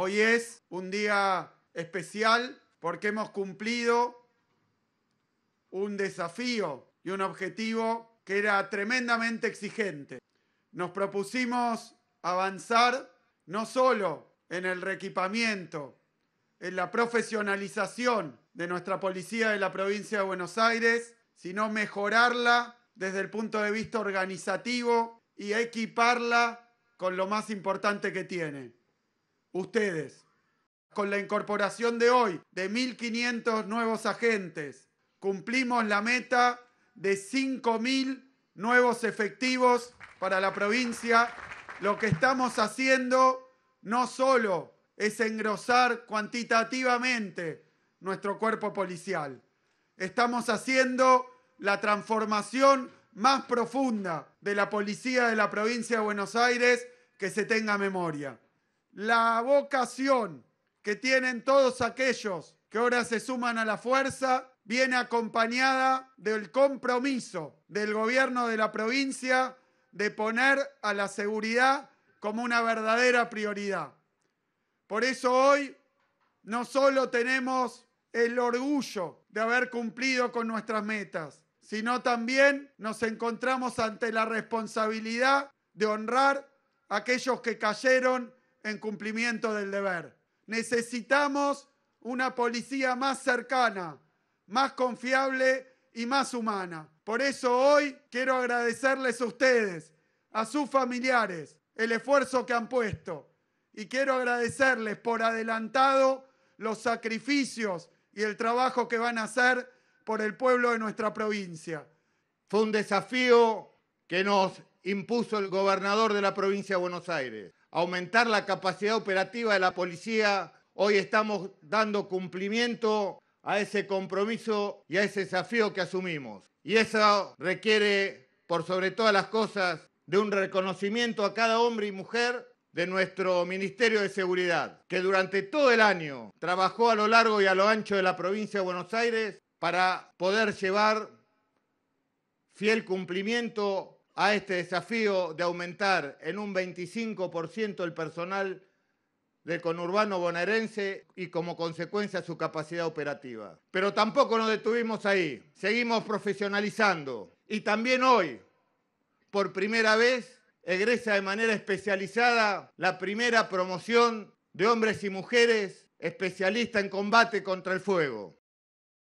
Hoy es un día especial porque hemos cumplido un desafío y un objetivo que era tremendamente exigente. Nos propusimos avanzar no solo en el reequipamiento, en la profesionalización de nuestra policía de la provincia de Buenos Aires, sino mejorarla desde el punto de vista organizativo y equiparla con lo más importante que tiene, ustedes. Con la incorporación de hoy de 1.500 nuevos agentes, cumplimos la meta de 5.000 nuevos efectivos para la provincia. Lo que estamos haciendo no solo es engrosar cuantitativamente nuestro cuerpo policial, estamos haciendo la transformación más profunda de la policía de la provincia de Buenos Aires que se tenga memoria la vocación que tienen todos aquellos que ahora se suman a la fuerza viene acompañada del compromiso del gobierno de la provincia de poner a la seguridad como una verdadera prioridad. Por eso hoy no solo tenemos el orgullo de haber cumplido con nuestras metas, sino también nos encontramos ante la responsabilidad de honrar a aquellos que cayeron en cumplimiento del deber. Necesitamos una policía más cercana, más confiable y más humana. Por eso hoy quiero agradecerles a ustedes, a sus familiares, el esfuerzo que han puesto. Y quiero agradecerles por adelantado los sacrificios y el trabajo que van a hacer por el pueblo de nuestra provincia. Fue un desafío que nos impuso el gobernador de la provincia de Buenos Aires aumentar la capacidad operativa de la policía. Hoy estamos dando cumplimiento a ese compromiso y a ese desafío que asumimos. Y eso requiere, por sobre todas las cosas, de un reconocimiento a cada hombre y mujer de nuestro Ministerio de Seguridad, que durante todo el año trabajó a lo largo y a lo ancho de la provincia de Buenos Aires para poder llevar fiel cumplimiento a este desafío de aumentar en un 25% el personal del conurbano bonaerense y como consecuencia su capacidad operativa. Pero tampoco nos detuvimos ahí, seguimos profesionalizando y también hoy, por primera vez, egresa de manera especializada la primera promoción de hombres y mujeres especialistas en combate contra el fuego.